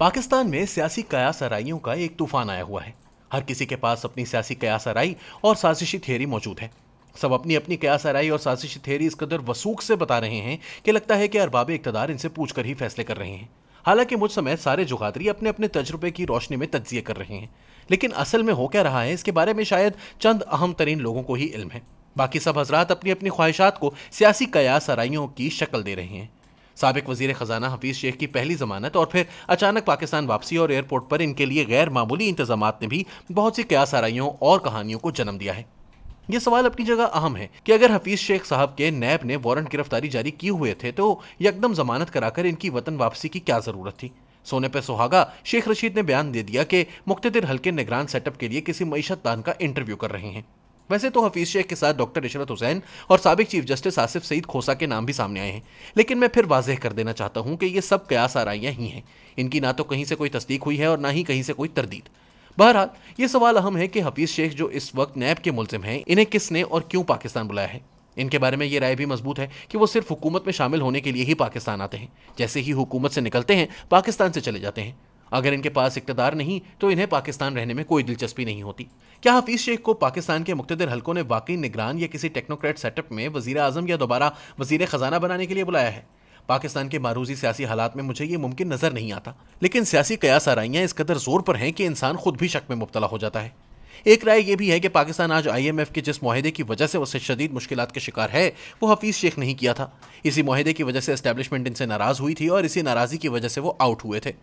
पाकिस्तान में सियासी कयासराइयों का एक तूफान आया हुआ है हर किसी के पास अपनी सियासी कयासराई और साजिशी थेरी मौजूद है सब अपनी अपनी कयासराई और साजिशी थेरी इस कदर वसूख से बता रहे हैं कि लगता है कि अरबाब इकतदार इनसे पूछ कर ही फैसले कर रहे हैं हालांकि मुझ समेत सारे जुगादरी अपने अपने तजुर्बे की रोशनी में तजिए कर रहे हैं लेकिन असल में हो क्या रहा है इसके बारे में शायद चंद अहम तरीन लोगों को ही इल्म है बाकी सब हजरात अपनी अपनी ख्वाहिशात को सियासी कयासराइयों की शक्ल दे रहे हैं सबक वजीर खजाना हफीज़ शेख की पहली जमानत और फिर अचानक पाकिस्तान वापसी और एयरपोर्ट पर इनके लिए गैर मामूली इंतजाम ने भी बहुत सी क्या सराइयों और कहानियों को जन्म दिया है ये सवाल अपनी जगह अहम है कि अगर हफीज शेख साहब के नैब ने वारंट गिरफ्तारी जारी किए हुए थे तो यकदम जमानत कराकर इनकी वतन वापसी की क्या ज़रूरत थी सोने पर सुहागा शेख रशीद ने बयान दे दिया कि मुख्तर हल्के निगरान सेटअप के लिए किसी मीशत दान का इंटरव्यू कर रहे हैं वैसे तो हफीज़ शेख के साथ डॉक्टर इशरत हुसैन और सबक चीफ जस्टिस आसिफ सईद खोसा के नाम भी सामने आए हैं लेकिन मैं फिर वाजह कर देना चाहता हूँ कि ये सब कयास आरियाँ ही हैं इनकी ना तो कहीं से कोई तस्दीक हुई है और ना ही कहीं से कोई तरदीद बहरहाल ये सवाल अहम है कि हफीज़ शेख जो इस वक्त नैब के मुलिम हैं इन्हें किसने और क्यों पाकिस्तान बुलाया है इनके बारे में ये राय भी मजबूत है कि वो सिर्फ हुकूमत में शामिल होने के लिए ही पाकिस्तान आते हैं जैसे ही हुकूमत से निकलते हैं पाकिस्तान से चले जाते हैं अगर इनके पास इकतदार नहीं तो इन्हें पाकिस्तान रहने में कोई दिलचस्पी नहीं होती क्या हफीज शेख को पाकिस्तान के मुख्तर हल्कों ने वाकई निगरान या किसी टेक्नोक्रेट सेटअप में वजी अजम या दोबारा वजीर खजाना बनाने के लिए बुलाया है पाकिस्तान के मारूजी सियासी हालात में मुझे ये मुमकिन नजर नहीं आता लेकिन सियासी कयास आरइयाँ इस कदर जोर पर हैं कि इंसान खुद भी शक में मुबतला हो जाता है एक राय यह भी है कि पाकिस्तान आज आईएमएफ के जिस माहे की वजह से उसे शदीद मुश्किल के शिकार है वो हफीज़ शेख नहीं किया था इसी माहदे की वजह से इस्टेबलिशमेंट इनसे नाराज़ हुई थी और इसी नाराज़गी की वजह से वो आउट हुए थे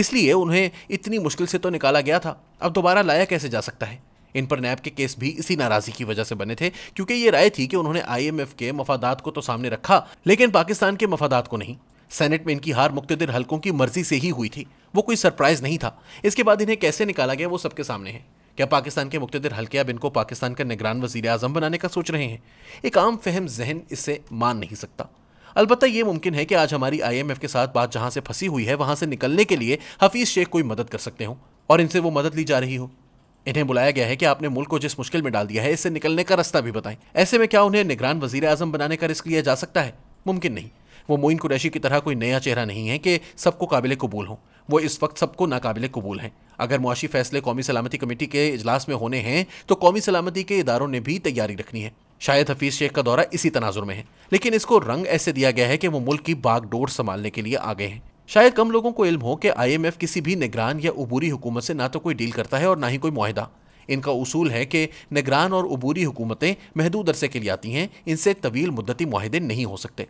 इसलिए उन्हें इतनी मुश्किल से तो निकाला गया था अब दोबारा लाया कैसे जा सकता है इन पर नैब के केस भी इसी नाराज़गी की वजह से बने थे क्योंकि ये राय थी कि उन्होंने आईएमएफ के मफादात को तो सामने रखा लेकिन पाकिस्तान के मफादात को नहीं सेनेट में इनकी हार मुख्तर हल्कों की मर्जी से ही हुई थी वो कोई सरप्राइज़ नहीं था इसके बाद इन्हें कैसे निकाला गया वो सबके सामने है क्या पाकिस्तान के मुख्तर हल्के अब इनको पाकिस्तान का निगरान वजीर अजम बनाने का सोच रहे हैं एक आम फहम जहन इसे मान नहीं सकता अलबत्त यह मुमकिन है कि आज हमारी आईएमएफ के साथ बात जहां से फंसी हुई है वहां से निकलने के लिए हफीज़ शेख कोई मदद कर सकते हो और इनसे वो मदद ली जा रही हो इन्हें बुलाया गया है कि आपने मुल्क को जिस मुश्किल में डाल दिया है इससे निकलने का रास्ता भी बताएं ऐसे में क्या उन्हें निगरान वजीर आजम बनाने का रिस्क लिया जा सकता है मुमकिन नहीं वो मोइन कुरैशी की तरह कोई नया चेहरा नहीं है कि सबको काबिल कबूल हों वो इस वक्त सबको नाकाबिल कबूल हैं अगर मुआशी फैसले कौमी सलामती कमेटी के इजलास में होने हैं तो कौमी सलामती के इदारों ने भी तैयारी रखनी है शायद हफीज़ शेख का दौरा इसी तनाजुर में है लेकिन इसको रंग ऐसे दिया गया है कि वो मुल्क की बागडोर संभालने के लिए आगे हैं शायद कम लोगों को इल्म हो कि आईएमएफ किसी भी निगरान या अबूरी हुकूमत से ना तो कोई डील करता है और ना ही कोई माहिदा इनका उसूल है कि निगरान और अबूरी हुकूमतें महदूद अरसे के लिए आती हैं इनसे तवील मुद्दती माहदे नहीं हो सकते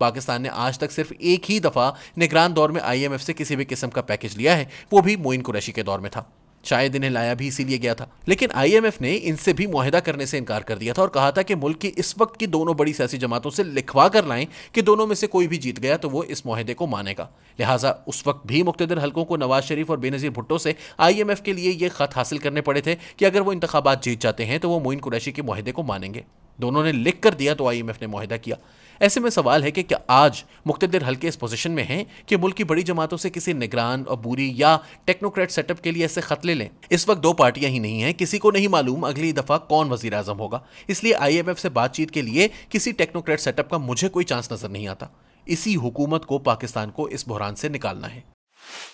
पाकिस्तान ने आज तक सिर्फ एक ही दफ़ा निगरान दौर में आई से किसी भी किस्म का पैकेज लिया है वो भी मोइन कुरैशी के दौर में था शायद इन्हें लाया भी इसीलिए गया था लेकिन आईएमएफ ने इनसे भी माहिदा करने से इनकार कर दिया था और कहा था कि मुल्क की इस वक्त की दोनों बड़ी सियासी जमातों से लिखवा कर लाएं कि दोनों में से कोई भी जीत गया तो वो इस माहे को मानेगा लिहाजा उस वक्त भी मुख्तर हल्कों को नवाज शरीफ और बेनजीर भुट्टो से आईएमएफ के लिए ये खत हासिल करने पड़े थे कि अगर वो इंतबात जीत जाते हैं तो वो मोइन कुरैशी के माहे को मानेंगे दोनों ने लिख कर दिया तो आई ने माहिदा किया ऐसे में सवाल है कि क्या आज मुख्तर हल्के इस पोजीशन में हैं कि मुल्क की बड़ी जमातों से किसी निगरान और बुरी या टेक्नोक्रेट सेटअप के लिए ऐसे ले लें इस वक्त दो पार्टियां ही नहीं हैं किसी को नहीं मालूम अगली दफा कौन वजीर अजम होगा इसलिए आई से बातचीत के लिए किसी टेक्नोक्रेट सेटअप का मुझे कोई चांस नजर नहीं आता इसी हुकूमत को पाकिस्तान को इस बहरान से निकालना है